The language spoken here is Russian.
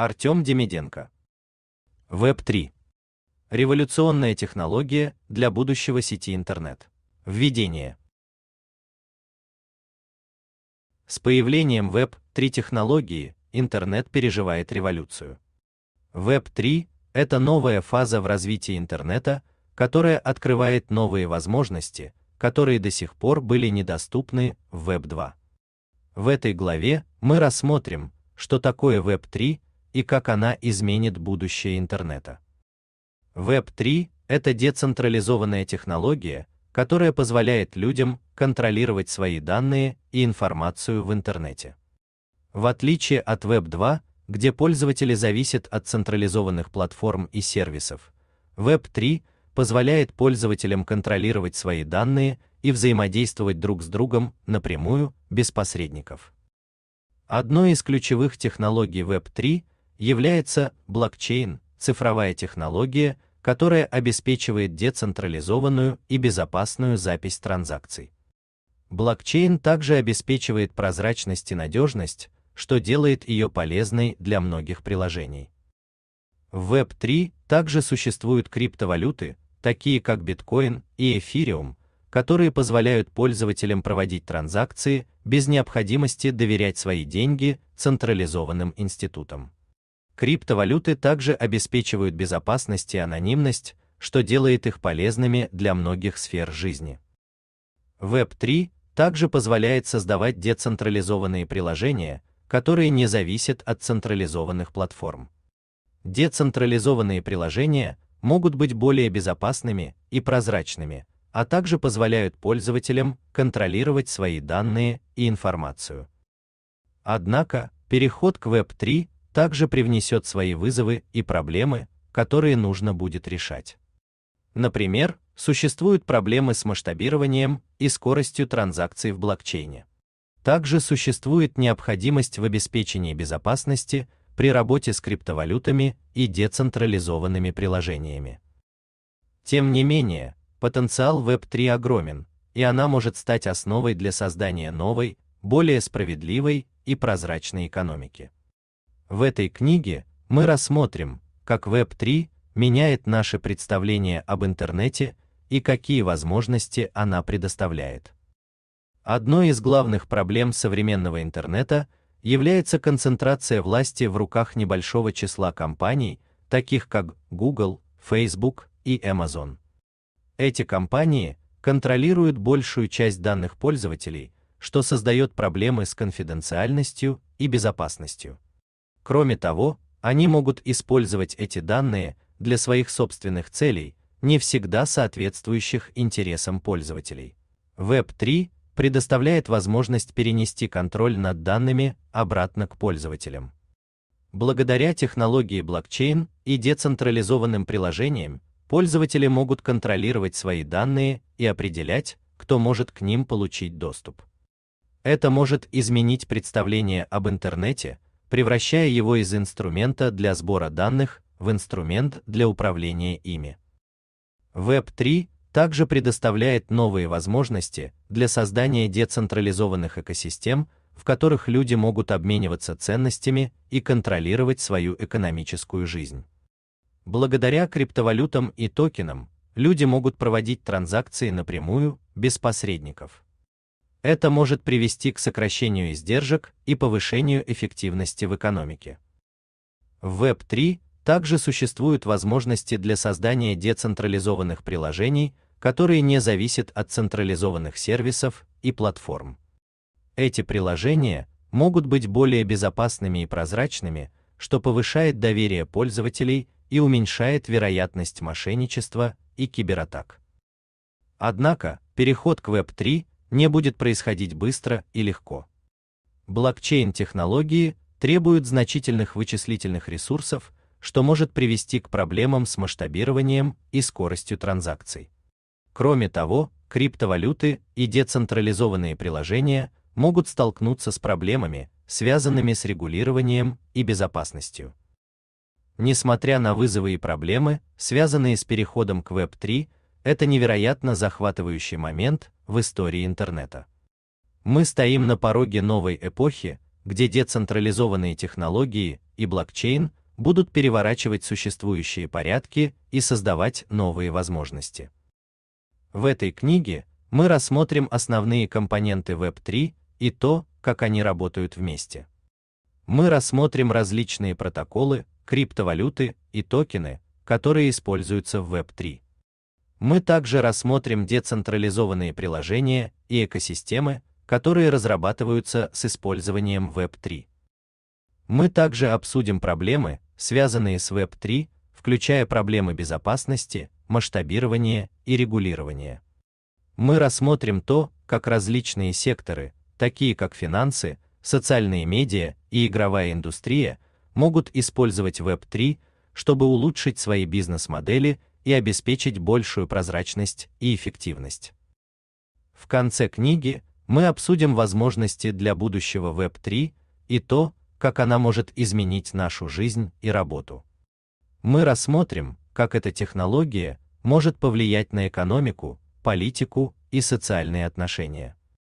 Артем Демиденко. Web 3 Революционная технология для будущего сети интернет. Введение. С появлением Web 3 технологии интернет переживает революцию. Web – это новая фаза в развитии интернета, которая открывает новые возможности, которые до сих пор были недоступны в Web 2 В этой главе мы рассмотрим, что такое Web 3 и как она изменит будущее интернета. Web3 – это децентрализованная технология, которая позволяет людям контролировать свои данные и информацию в интернете. В отличие от Web2, где пользователи зависят от централизованных платформ и сервисов, Web3 позволяет пользователям контролировать свои данные и взаимодействовать друг с другом напрямую, без посредников. Одной из ключевых технологий Web3 является блокчейн, цифровая технология, которая обеспечивает децентрализованную и безопасную запись транзакций. Блокчейн также обеспечивает прозрачность и надежность, что делает ее полезной для многих приложений. В Web3 также существуют криптовалюты, такие как биткоин и эфириум, которые позволяют пользователям проводить транзакции без необходимости доверять свои деньги централизованным институтам. Криптовалюты также обеспечивают безопасность и анонимность, что делает их полезными для многих сфер жизни. Web3 также позволяет создавать децентрализованные приложения, которые не зависят от централизованных платформ. Децентрализованные приложения могут быть более безопасными и прозрачными, а также позволяют пользователям контролировать свои данные и информацию. Однако, переход к Web3 также привнесет свои вызовы и проблемы, которые нужно будет решать. Например, существуют проблемы с масштабированием и скоростью транзакций в блокчейне. Также существует необходимость в обеспечении безопасности при работе с криптовалютами и децентрализованными приложениями. Тем не менее, потенциал Web3 огромен, и она может стать основой для создания новой, более справедливой и прозрачной экономики. В этой книге мы рассмотрим, как Web3 меняет наше представление об интернете и какие возможности она предоставляет. Одной из главных проблем современного интернета является концентрация власти в руках небольшого числа компаний, таких как Google, Facebook и Amazon. Эти компании контролируют большую часть данных пользователей, что создает проблемы с конфиденциальностью и безопасностью. Кроме того, они могут использовать эти данные для своих собственных целей, не всегда соответствующих интересам пользователей. Web3 предоставляет возможность перенести контроль над данными обратно к пользователям. Благодаря технологии блокчейн и децентрализованным приложениям, пользователи могут контролировать свои данные и определять, кто может к ним получить доступ. Это может изменить представление об интернете, превращая его из инструмента для сбора данных в инструмент для управления ими. Web3 также предоставляет новые возможности для создания децентрализованных экосистем, в которых люди могут обмениваться ценностями и контролировать свою экономическую жизнь. Благодаря криптовалютам и токенам люди могут проводить транзакции напрямую, без посредников. Это может привести к сокращению издержек и повышению эффективности в экономике. В Web3 также существуют возможности для создания децентрализованных приложений, которые не зависят от централизованных сервисов и платформ. Эти приложения могут быть более безопасными и прозрачными, что повышает доверие пользователей и уменьшает вероятность мошенничества и кибератак. Однако, переход к Web3 не будет происходить быстро и легко. Блокчейн-технологии требуют значительных вычислительных ресурсов, что может привести к проблемам с масштабированием и скоростью транзакций. Кроме того, криптовалюты и децентрализованные приложения могут столкнуться с проблемами, связанными с регулированием и безопасностью. Несмотря на вызовы и проблемы, связанные с переходом к Web3, это невероятно захватывающий момент в истории интернета. Мы стоим на пороге новой эпохи, где децентрализованные технологии и блокчейн будут переворачивать существующие порядки и создавать новые возможности. В этой книге мы рассмотрим основные компоненты Web3 и то, как они работают вместе. Мы рассмотрим различные протоколы, криптовалюты и токены, которые используются в Web3. Мы также рассмотрим децентрализованные приложения и экосистемы, которые разрабатываются с использованием Web3. Мы также обсудим проблемы, связанные с Web3, включая проблемы безопасности, масштабирования и регулирования. Мы рассмотрим то, как различные секторы, такие как финансы, социальные медиа и игровая индустрия, могут использовать Web3, чтобы улучшить свои бизнес-модели и обеспечить большую прозрачность и эффективность. В конце книги мы обсудим возможности для будущего Web3 и то, как она может изменить нашу жизнь и работу. Мы рассмотрим, как эта технология может повлиять на экономику, политику и социальные отношения.